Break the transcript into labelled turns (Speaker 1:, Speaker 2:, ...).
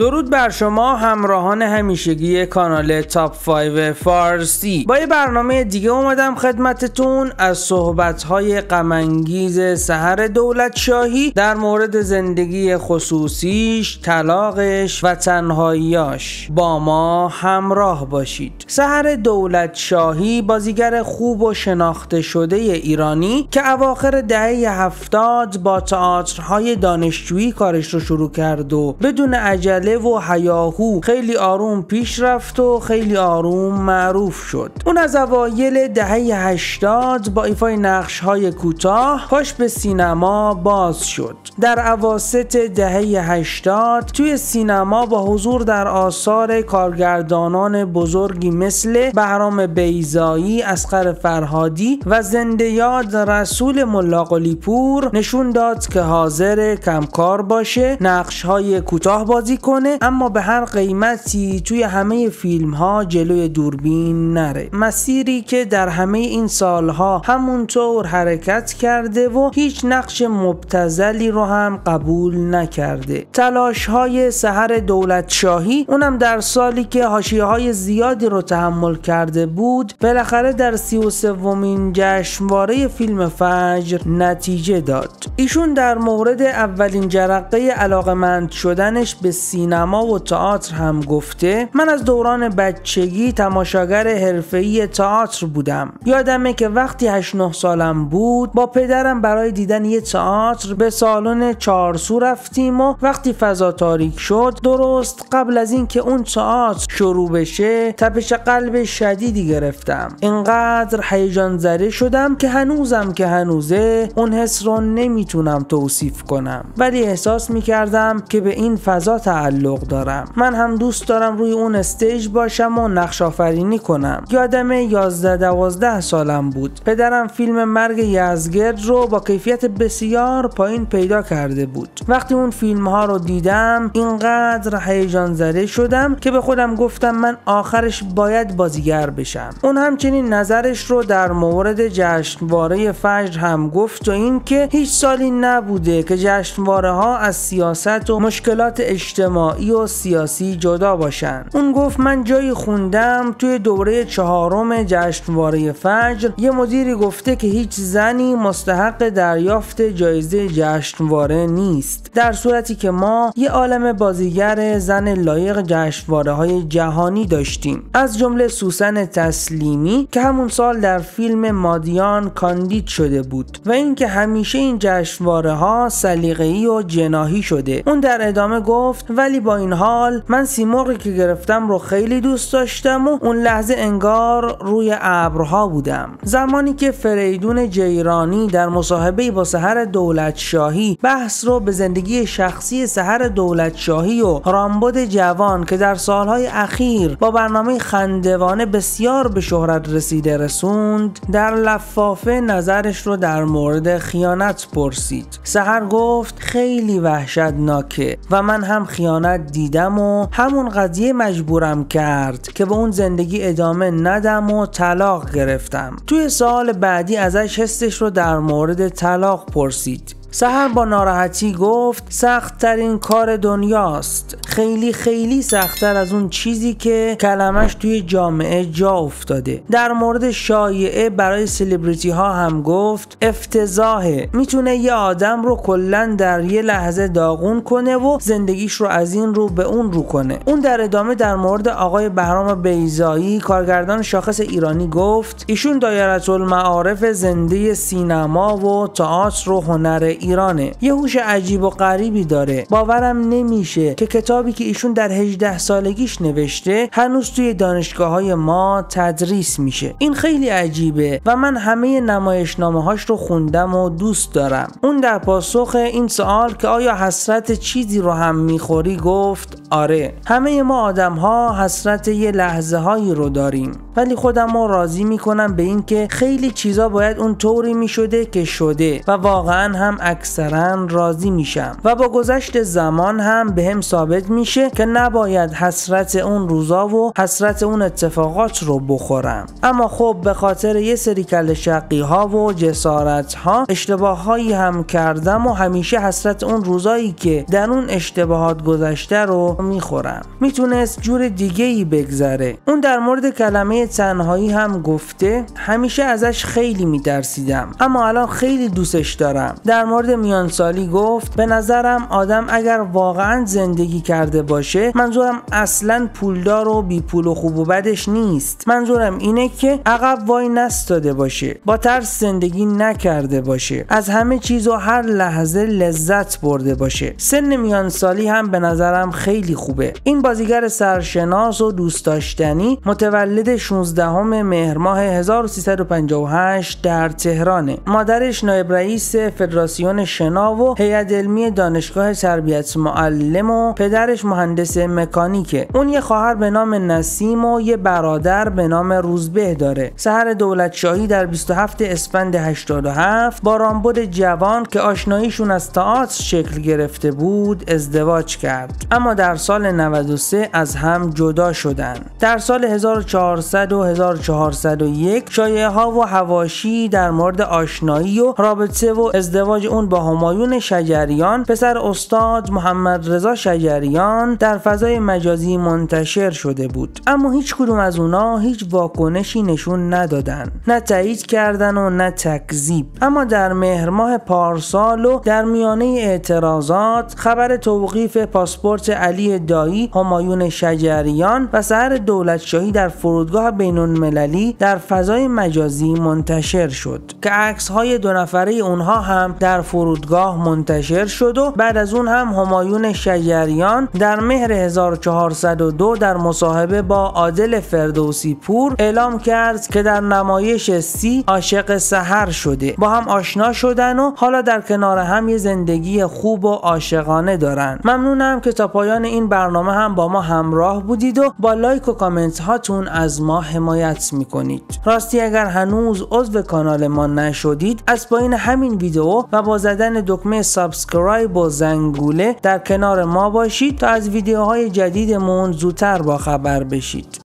Speaker 1: درود بر شما همراهان همیشگی کانال تاپ 5 فارسی با یه برنامه دیگه اومدم خدمتتون از صحبتهای قمنگیز سهر دولت شاهی در مورد زندگی خصوصیش طلاقش و تنهاییاش با ما همراه باشید سهر دولت شاهی بازیگر خوب و شناخته شده ایرانی که اواخر دهه هفتاد با تئاترهای دانشجویی کارش رو شروع کرد و بدون عجل و هیاهو خیلی آروم پیش رفت و خیلی آروم معروف شد اون از اوایل دهه 80 با ایفای نقش های کوتاه پاش به سینما باز شد در اواسط دهه 80 توی سینما با حضور در آثار کارگردانان بزرگی مثل بهرام بیزایی، اسقر فرهادی و زنده یاد رسول ملاقلی پور نشون داد که حاضر کمکار باشه نقش های کوتاه بازی کنه اما به هر قیمتی توی همه فیلم ها جلوی دوربین نره مسیری که در همه این سالها همونطور حرکت کرده و هیچ نقش مبتزلی رو هم قبول نکرده تلاش های سهر دولت شاهی اونم در سالی که هاشیه های زیادی رو تحمل کرده بود بالاخره در سی و سومین جشنواره فیلم فجر نتیجه داد ایشون در مورد اولین جرقه علاقمند شدنش به سینما سینما و تئاتر هم گفته من از دوران بچگی تماشاگر حرفه‌ای تئاتر بودم یادمه که وقتی 8 9 سالم بود با پدرم برای دیدن یه تئاتر به سالن چارسو رفتیم و وقتی فضا تاریک شد درست قبل از اینکه اون تئاتر شروع بشه تپش قلب شدیدی گرفتم اینقدر هیجان زده شدم که هنوزم که هنوزه اون حس رو نمیتونم توصیف کنم ولی احساس میکردم که به این فضا تعلق دارم من هم دوست دارم روی اون استیج باشم و نقش آفرینی کنم یادم 11 12 سالم بود پدرم فیلم مرگ یزگرد رو با کیفیت بسیار پایین پیدا کرده بود وقتی اون فیلم ها رو دیدم اینقدر هیجان زده شدم که به خودم گفتم من آخرش باید بازیگر بشم اون همچنین نظرش رو در مورد جشنواره فجر هم گفت و اینکه هیچ سالی نبوده که جشنواره ها از سیاست و مشکلات اجتماعی اجتماعی و سیاسی جدا باشن اون گفت من جایی خوندم توی دوره چهارم جشنواره فجر یه مدیری گفته که هیچ زنی مستحق دریافت جایزه جشنواره نیست در صورتی که ما یه عالم بازیگر زن لایق جشنواره های جهانی داشتیم از جمله سوسن تسلیمی که همون سال در فیلم مادیان کاندید شده بود و اینکه همیشه این جشنواره ها سلیقه‌ای و جناهی شده اون در ادامه گفت ولی با این حال من سیمرغی که گرفتم رو خیلی دوست داشتم و اون لحظه انگار روی ابرها بودم زمانی که فریدون جیرانی در مصاحبه با سهر دولت شاهی بحث رو به زندگی شخصی سهر دولت شاهی و رامبد جوان که در سالهای اخیر با برنامه خندوانه بسیار به شهرت رسیده رسوند در لفافه نظرش رو در مورد خیانت پرسید سهر گفت خیلی وحشتناکه و من هم خیانت خیانت دیدم و همون قضیه مجبورم کرد که به اون زندگی ادامه ندم و طلاق گرفتم توی سال بعدی ازش هستش رو در مورد طلاق پرسید سهر با ناراحتی گفت ترین کار دنیاست خیلی خیلی سختتر از اون چیزی که کلمش توی جامعه جا افتاده در مورد شایعه برای سلبریتی ها هم گفت افتضاحه میتونه یه آدم رو کلا در یه لحظه داغون کنه و زندگیش رو از این رو به اون رو کنه اون در ادامه در مورد آقای بهرام بیزایی کارگردان شاخص ایرانی گفت ایشون دایره المعارف زنده سینما و تئاتر رو هنر ایرانه یه هوش عجیب و غریبی داره باورم نمیشه که کتابی که ایشون در 18 سالگیش نوشته هنوز توی دانشگاه های ما تدریس میشه این خیلی عجیبه و من همه نمایشنامه هاش رو خوندم و دوست دارم اون در پاسخ این سوال که آیا حسرت چیزی رو هم میخوری گفت آره همه ما آدم ها حسرت یه لحظه هایی رو داریم ولی خودم رو راضی میکنم به اینکه خیلی چیزا باید اون طوری میشده که شده و واقعا هم اکثرا راضی میشم و با گذشت زمان هم به هم ثابت میشه که نباید حسرت اون روزا و حسرت اون اتفاقات رو بخورم اما خب به خاطر یه سری کل شقی ها و جسارت ها اشتباه هایی هم کردم و همیشه حسرت اون روزایی که در اون اشتباهات گذشته رو میخورم میتونست جور دیگه ای بگذره اون در مورد کلمه تنهایی هم گفته همیشه ازش خیلی میترسیدم اما الان خیلی دوستش دارم در مورد میان میانسالی گفت به نظرم آدم اگر واقعا زندگی کرده باشه منظورم اصلا پولدار و بی پول و خوب و بدش نیست منظورم اینه که عقب وای نستاده باشه با ترس زندگی نکرده باشه از همه چیز و هر لحظه لذت برده باشه سن میانسالی هم به نظرم خیلی خوبه این بازیگر سرشناس و دوست داشتنی متولد 16 مهر ماه 1358 در تهرانه مادرش نایب رئیس فدراسیون شناو شنا و هیئت علمی دانشگاه تربیت معلم و پدرش مهندس مکانیکه اون یه خواهر به نام نسیم و یه برادر به نام روزبه داره سهر دولت شاهی در 27 اسفند 87 با رامبد جوان که آشناییشون از تئاتر شکل گرفته بود ازدواج کرد اما در سال 93 از هم جدا شدن در سال 1400 و 1401 شایعه ها و هواشی در مورد آشنایی و رابطه و ازدواج اون با همایون شجریان پسر استاد محمد رضا شجریان در فضای مجازی منتشر شده بود اما هیچ کدوم از اونا هیچ واکنشی نشون ندادن نه تایید کردن و نه تکذیب اما در مهر ماه پارسال و در میانه اعتراضات خبر توقیف پاسپورت علی دایی همایون شجریان و سهر دولتشاهی در فرودگاه بین المللی در فضای مجازی منتشر شد که عکس های دو نفره اونها هم در فرودگاه منتشر شد و بعد از اون هم همایون شجریان در مهر 1402 در مصاحبه با عادل فردوسی پور اعلام کرد که در نمایش سی عاشق سحر شده با هم آشنا شدن و حالا در کنار هم یه زندگی خوب و عاشقانه دارن ممنونم که تا پایان این برنامه هم با ما همراه بودید و با لایک و کامنت هاتون از ما حمایت میکنید راستی اگر هنوز عضو کانال ما نشدید از پایین همین ویدیو و با زدن دکمه سابسکرایب و زنگوله در کنار ما باشید تا از ویدیوهای جدیدمون زودتر با خبر بشید